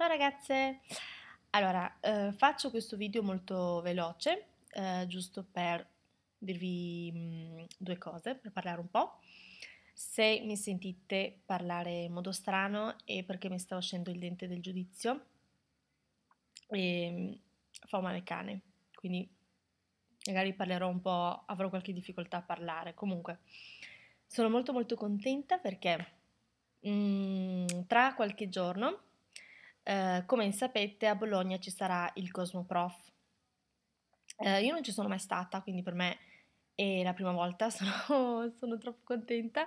Ciao ragazze! Allora, eh, faccio questo video molto veloce, eh, giusto per dirvi mh, mm, due cose, per parlare un po'. Se mi sentite parlare in modo strano è perché mi sta uscendo il dente del giudizio e mm, fa male cane, quindi magari parlerò un po', avrò qualche difficoltà a parlare. Comunque, sono molto molto contenta perché mh, mm, tra qualche giorno eh, come sapete a Bologna ci sarà il Cosmoprof. Eh, io non ci sono mai stata, quindi per me è la prima volta, sono, sono troppo contenta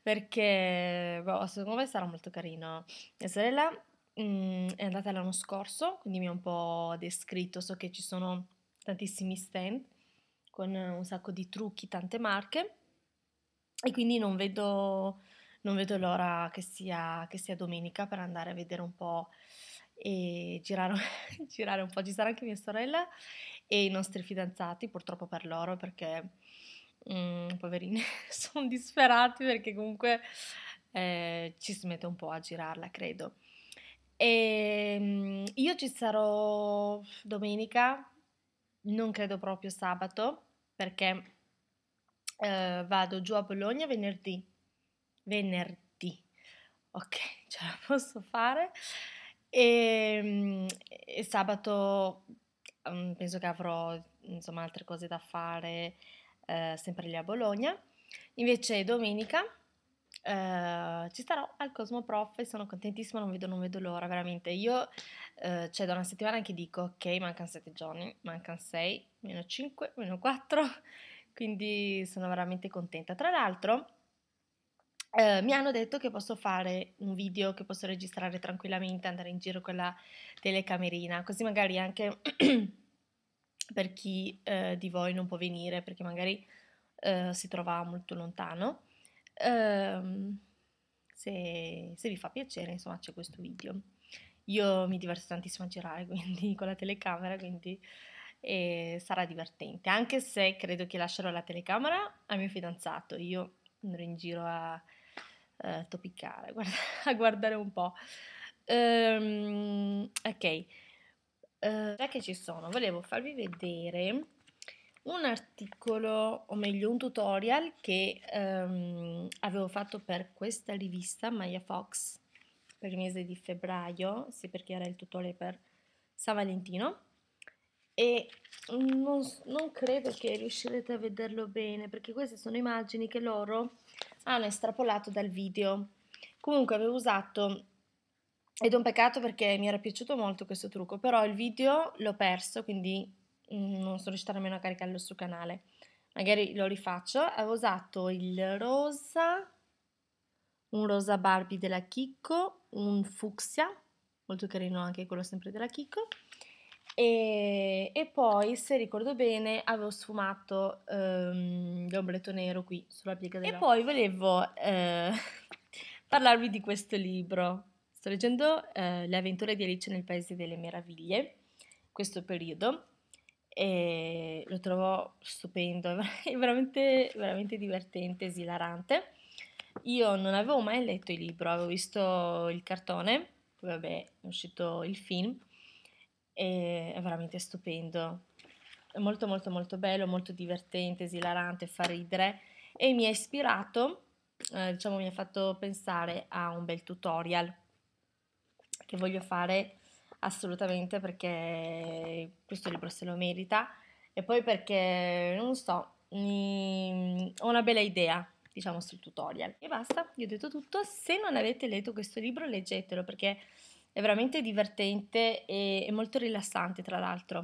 perché boh, secondo me sarà molto carino. Mia sorella mh, mm, è andata l'anno scorso, quindi mi ha un po' descritto, so che ci sono tantissimi stand con un sacco di trucchi, tante marche e quindi non vedo non vedo l'ora che sia, che sia domenica per andare a vedere un po' e girare, girare un po'. Ci sarà anche mia sorella e i nostri fidanzati, purtroppo per loro, perché mm, poverini sono disperati perché comunque eh, ci si mette un po' a girarla, credo. E, mm, io ci sarò domenica, non credo proprio sabato, perché eh, vado giù a Bologna venerdì venerdì. Ok, ce la posso fare. E, ehm, e sabato mm, penso che avrò insomma altre cose da fare eh, sempre lì a Bologna. Invece domenica Uh, ci starò al Cosmo Prof e sono contentissima, non vedo, non vedo l'ora, veramente. Io, c'è eh, cioè, da una settimana che dico, ok, mancano 7 giorni, mancano 6, meno 5, meno 4, quindi sono veramente contenta. Tra l'altro, eh, mi hanno detto che posso fare un video che posso registrare tranquillamente, andare in giro con la telecamerina, così magari anche per chi eh, di voi non può venire perché magari eh, si trova molto lontano. Ehm, se, se vi fa piacere, insomma, c'è questo video. Io mi diverto tantissimo a girare quindi con la telecamera, quindi eh, sarà divertente. Anche se credo che lascerò la telecamera a mio fidanzato, io andrò in giro a eh, topicare, guarda, a guardare un po'. Um, ok, uh, già che ci sono, volevo farvi vedere un articolo, o meglio un tutorial che um, avevo fatto per questa rivista Maya Fox per il mese di febbraio, sì perché era il tutorial per San Valentino e non, non credo che riuscirete a vederlo bene perché queste sono immagini che loro hanno estrapolato dal video. Comunque avevo usato ed è un peccato perché mi era piaciuto molto questo trucco, però il video l'ho perso, quindi mm, non sono riuscita nemmeno a caricarlo sul canale. Magari lo rifaccio. Avevo usato il rosa, un rosa Barbie della Chicco, un fucsia, molto carino anche quello sempre della Chicco, e, e, poi, se ricordo bene, avevo sfumato um, l'ombretto nero qui sulla piega della... E poi volevo eh, parlarvi di questo libro. Sto leggendo eh, Le avventure di Alice nel Paese delle Meraviglie, questo periodo, e lo trovo stupendo, è veramente, veramente divertente, esilarante. Io non avevo mai letto il libro, avevo visto il cartone, poi vabbè, è uscito il film, e è veramente stupendo. È molto molto molto bello, molto divertente, esilarante, fa ridere e mi ha ispirato, eh, diciamo mi ha fatto pensare a un bel tutorial che voglio fare assolutamente perché questo libro se lo merita e poi perché non so, mi... ho una bella idea diciamo sul tutorial e basta, io ho detto tutto se non avete letto questo libro leggetelo perché è veramente divertente e, e molto rilassante tra l'altro,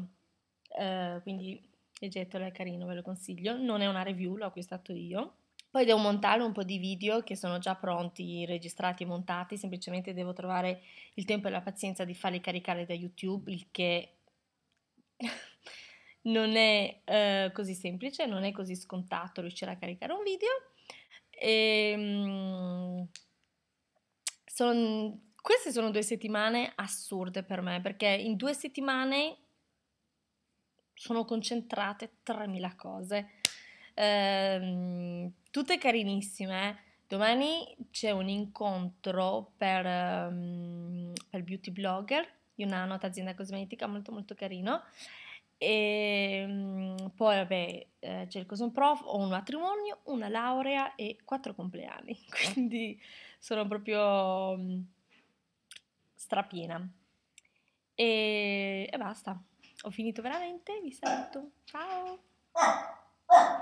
uh, quindi leggetelo, è carino, ve lo consiglio, non è una review, l'ho acquistato io. Poi devo montare un po' di video che sono già pronti, registrati e montati, semplicemente devo trovare il tempo e la pazienza di farli caricare da YouTube, il che non è eh, così semplice, non è così scontato riuscire a caricare un video. E, mm, son, queste sono due settimane assurde per me, perché in due settimane sono concentrate 3.000 cose. Ehm, tutte carinissime. Eh. Domani c'è un incontro per, um, per beauty blogger di una nota azienda cosmetica molto molto carino. E um, poi vabbè, eh, c'è il Cosmo Prof, ho un matrimonio, una laurea e quattro compleanni. Quindi sono proprio... Um, strapiena. E, e basta, ho finito veramente, vi saluto, ciao!